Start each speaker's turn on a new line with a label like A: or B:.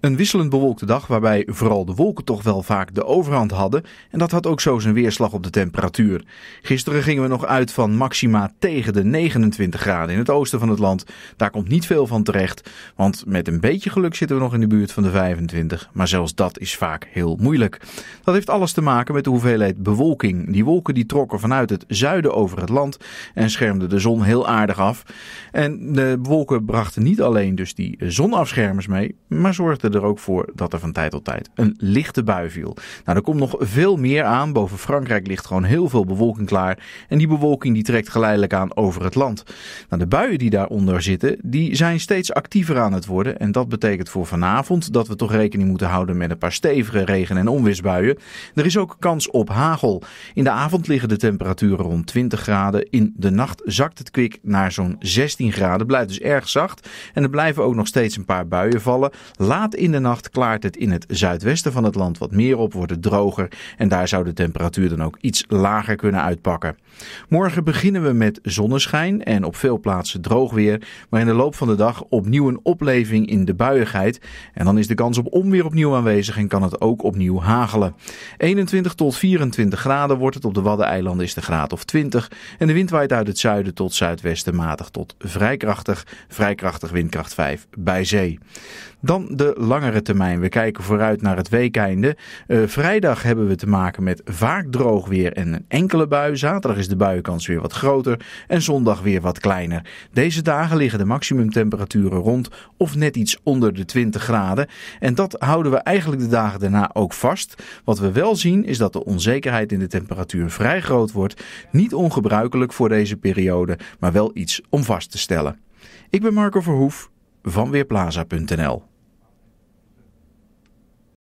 A: Een wisselend bewolkte dag waarbij vooral de wolken toch wel vaak de overhand hadden. En dat had ook zo zijn weerslag op de temperatuur. Gisteren gingen we nog uit van maxima tegen de 29 graden in het oosten van het land. Daar komt niet veel van terecht, want met een beetje geluk zitten we nog in de buurt van de 25. Maar zelfs dat is vaak heel moeilijk. Dat heeft alles te maken met de hoeveelheid bewolking. Die wolken die trokken vanuit het zuiden over het land en schermden de zon heel aardig af. En de wolken brachten niet alleen dus die zonafschermers mee, maar zorgden er ook voor dat er van tijd tot tijd een lichte bui viel. Nou, er komt nog veel meer aan. Boven Frankrijk ligt gewoon heel veel bewolking klaar. En die bewolking die trekt geleidelijk aan over het land. Nou, de buien die daaronder zitten, die zijn steeds actiever aan het worden. En dat betekent voor vanavond dat we toch rekening moeten houden met een paar stevige regen- en onweersbuien. Er is ook kans op hagel. In de avond liggen de temperaturen rond 20 graden. In de nacht zakt het kwik naar zo'n 16 graden. Blijft dus erg zacht. En er blijven ook nog steeds een paar buien vallen. Laat in de nacht klaart het in het zuidwesten van het land wat meer op, wordt het droger en daar zou de temperatuur dan ook iets lager kunnen uitpakken. Morgen beginnen we met zonneschijn en op veel plaatsen droog weer, maar in de loop van de dag opnieuw een opleving in de buiigheid en dan is de kans op onweer opnieuw aanwezig en kan het ook opnieuw hagelen. 21 tot 24 graden wordt het op de Waddeneilanden is de graad of 20 en de wind waait uit het zuiden tot zuidwesten matig tot vrij krachtig, vrij krachtig windkracht 5 bij zee. Dan de langere termijn. We kijken vooruit naar het weekeinde. Eh, vrijdag hebben we te maken met vaak droog weer en een enkele bui. Zaterdag is de buienkans weer wat groter en zondag weer wat kleiner. Deze dagen liggen de maximumtemperaturen rond of net iets onder de 20 graden. En dat houden we eigenlijk de dagen daarna ook vast. Wat we wel zien is dat de onzekerheid in de temperatuur vrij groot wordt. Niet ongebruikelijk voor deze periode, maar wel iets om vast te stellen. Ik ben Marco Verhoef van Weerplaza.nl